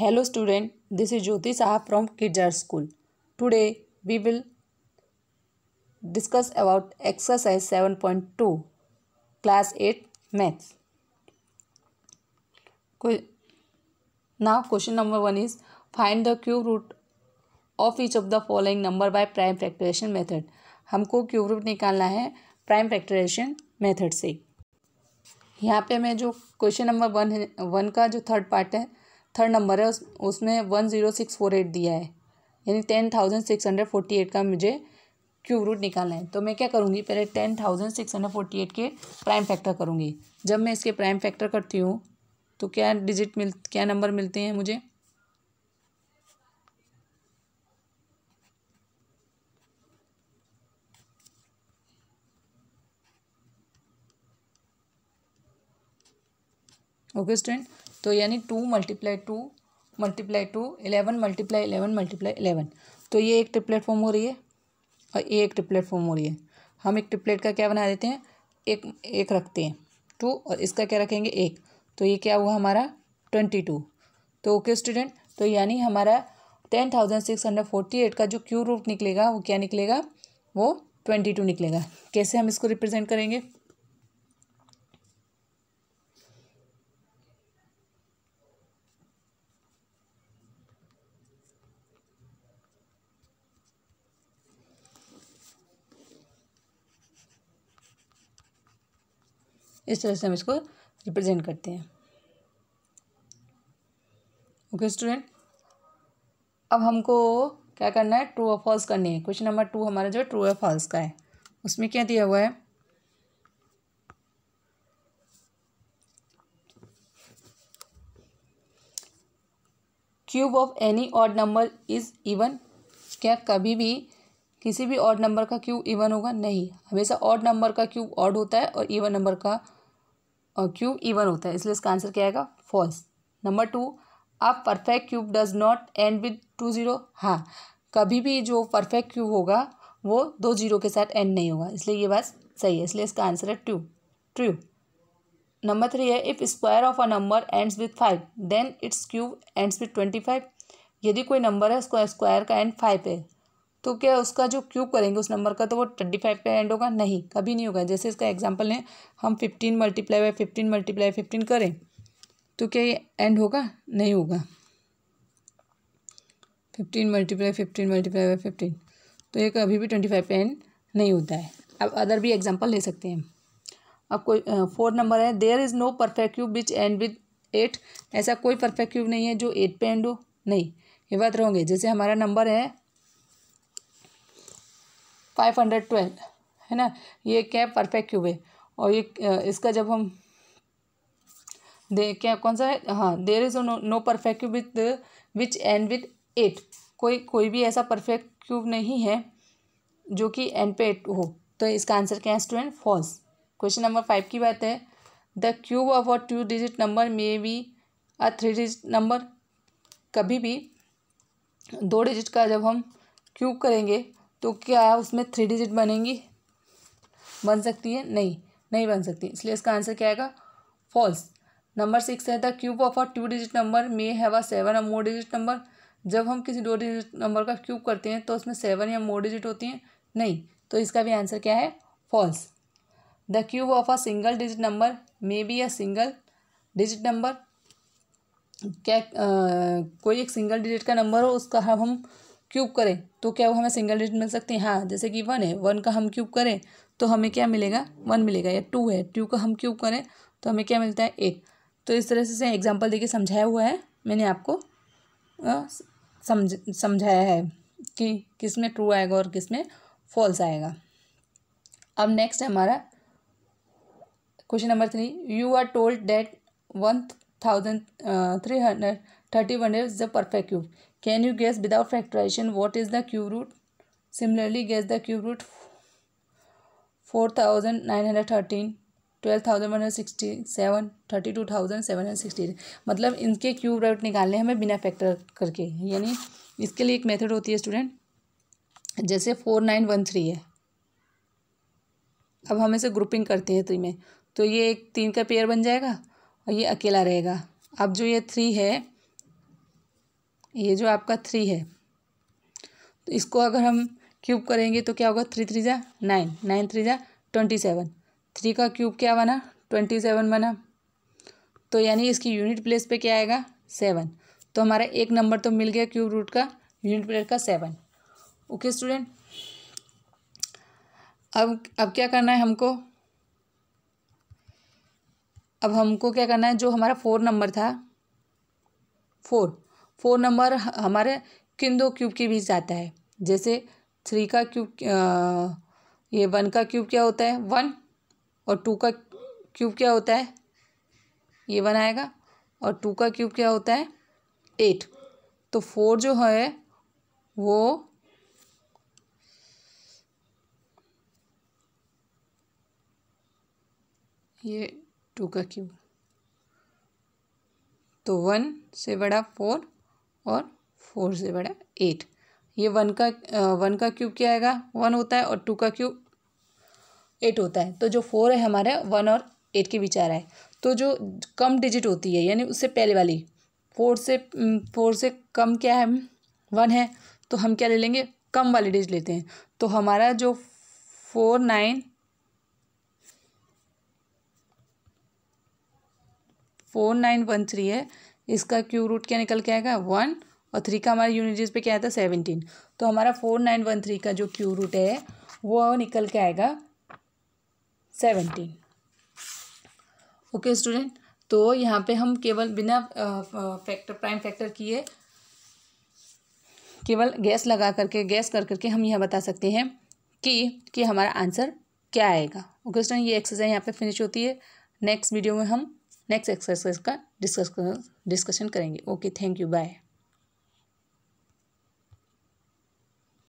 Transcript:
hello student this is Jyoti Sahab from किडर school today we will discuss about exercise seven point two class eight math ना question number one is find the cube root of each of the following number by prime factorization method हमको cube root निकालना है prime factorization method से यहाँ पे मैं जो question number one है वन का जो थर्ड पार्ट है थर्ड नंबर है उस उसमें one zero six four eight दिया है यानी ten thousand six hundred forty eight का मुझे क्यूब रूट निकालना है तो मैं क्या करूँगी पहले ten thousand six hundred forty eight के प्राइम फैक्टर करूँगी जब मैं इसके प्राइम फैक्टर करती हूँ तो क्या डिजिट मिल क्या नंबर मिलते हैं मुझे ओके स्टूडेंट तो यानी two multiply two multiply two eleven multiply eleven multiply eleven तो ये एक ट्रिपलेट फॉर्म हो रही है और ये एक ट्रिपलेट फॉर्म हो रही है हम एक ट्रिपलेट का क्या बना देते हैं एक एक रखते हैं टू और इसका क्या रखेंगे एक तो ये क्या हुआ हमारा ट्वेंटी टू तो ओके स्टूडेंट तो यानी हमारा ten thousand six hundred forty eight का जो क्यू रूट निकलेगा वो क्या निकलेगा वो ट्वेंटी टू निकलेगा कैसे हम इसको रिप्रेजेंट करेंगे इस तरह से हम इसको रिप्रेजेंट करते हैं ओके स्टूडेंट अब हमको क्या करना है ट्रू और फॉल्स करनी है क्वेश्चन नंबर टू हमारा जो है ट्रू और फॉल्स का है उसमें क्या दिया हुआ है cube of any odd number is even क्या कभी भी किसी भी ऑड नंबर का क्यूब इवन होगा नहीं हमेशा ऑड नंबर का क्यूब ऑड होता है और इवन नंबर का और क्यूब इवन होता है इसलिए इसका आंसर क्या आएगा false number two a perfect cube does not end with two zero हाँ कभी भी जो परफेक्ट क्यूब होगा वो दो जीरो के साथ एंड नहीं होगा इसलिए ये बात सही है इसलिए इसका आंसर है ट्रू ट्रू नंबर थ्री है if square of a number ends with five then its cube ends with twenty five यदि कोई नंबर है उसको स्क्वायर का एंड फाइव है तो क्या उसका जो क्यूब करेंगे उस नंबर का तो वो ट्वेंटी फाइव पे एंड होगा नहीं कभी नहीं होगा जैसे इसका एग्जाम्पल लें हम fifteen multiply by fifteen multiply fifteen करें तो क्या ये एंड होगा नहीं होगा fifteen multiply fifteen multiply by fifteen तो ये कभी भी ट्वेंटी फाइव पे एंड नहीं होता है अब अदर भी एग्जाम्पल ले सकते हैं अब कोई फोर नंबर है there is no perfect cube which end with eight ऐसा कोई परफेक्ट क्यूब नहीं है जो एट पे एंड हो नहीं ये बात रहोगे जैसे हमारा नंबर है फाइव हंड्रेड ट्वेल्व है ना ये क्या है परफेक्ट क्यूब है और ये इसका जब हम दे क्या कौन सा है हाँ there is no no perfect cube with which end with eight कोई कोई भी ऐसा परफेक्ट क्यूब नहीं है जो कि एंड पे एट हो तो इसका आंसर क्या है student false question number five की बात है the cube of a two digit number may be a three digit number कभी भी दो डिजिट का जब हम क्यूब करेंगे तो क्या है उसमें थ्री डिजिट बनेंगी बन सकती है नहीं नहीं बन सकती इसलिए इसका आंसर क्या आएगा फॉल्स नंबर सिक्स है the cube of a two digit number may have a seven और मोर डिजिट नंबर जब हम किसी दो डिजिट नंबर का क्यूब करते हैं तो उसमें सेवन या मोर डिजिट होती हैं नहीं तो इसका भी आंसर क्या है false the cube of a single digit number may be a single digit number क्या आ, कोई एक सिंगल डिजिट का नंबर हो उसका हम क्यूब करें तो क्या वो हमें सिंगल डिजिट मिल सकती है हाँ जैसे कि वन है वन का हम क्यूब करें तो हमें क्या मिलेगा वन मिलेगा या टू है टू का हम क्यूब करें तो हमें क्या मिलता है एट तो इस तरह से एग्जाम्पल देखिए समझाया हुआ है मैंने आपको समझ समझाया है कि किस में ट्रू आएगा और किस में फॉल्स आएगा अब नेक्स्ट है हमारा question number three you are told that one thousand three hundred thirty one is the perfect cube can you guess without factorization what is the cube root similarly guess the cube root four thousand nine hundred thirteen twelve thousand one hundred sixty seven thirty two thousand seven hundred sixty मतलब इनके cube root निकालने हमें बिना factor करके यानी इसके लिए एक मेथड होती है स्टूडेंट जैसे फोर नाइन वन थ्री है अब हम इसे ग्रुपिंग करते हैं थ्री में तो ये एक तीन का पेयर बन जाएगा और ये अकेला रहेगा अब जो ये थ्री है ये जो आपका थ्री है तो इसको अगर हम क्यूब करेंगे तो क्या होगा थ्री थ्री जा नाइन नाइन थ्री जा ट्वेंटी सेवन थ्री का क्यूब क्या बना ट्वेंटी सेवन बना तो यानी इसकी यूनिट प्लेस पे क्या आएगा सेवन तो हमारा एक नंबर तो मिल गया क्यूब रूट का यूनिट प्लेस का सेवन ओके स्टूडेंट अब अब क्या करना है हमको अब हमको क्या करना है जो हमारा फोर नंबर था फोर फोर नंबर हमारे किन दो क्यूब के बीच जाता है जैसे थ्री का क्यूब ये वन का क्यूब क्या होता है वन और टू का क्यूब क्या होता है ये वन आएगा और टू का क्यूब क्या होता है एट तो फोर जो है वो ये टू का क्यूब तो वन से बड़ा फोर और फोर से बड़ा एट ये वन का वन का क्यूब क्या आएगा वन होता है और टू का क्यूब एट होता है तो जो फोर है हमारा वन और एट के बीच आ रहा है तो जो कम डिजिट होती है यानी उससे पहले वाली फोर से फोर से कम क्या है वन है तो हम क्या ले लेंगे कम वाली डिजिट लेते हैं तो हमारा जो four nine four nine one three है इसका क्यू रूट क्या निकल के आएगा वन और थ्री का हमारे यूनिट पे क्या आता है सेवनटीन तो हमारा फोर नाइन वन थ्री का जो क्यू रूट है वो निकल के आएगा सेवनटीन ओके स्टूडेंट तो यहाँ पे हम केवल बिना फैक्टर प्राइम फैक्टर किए केवल गैस लगा करके गैस कर करके हम यह बता सकते हैं कि कि हमारा आंसर क्या आएगा ओके स्टूडेंट ये एक्सरसाइज यहाँ पे फिनिश होती है नेक्स्ट वीडियो में हम नेक्स्ट एक्सरसाइज का डिस्कस डिस्कशन करेंगे ओके थैंक यू बाय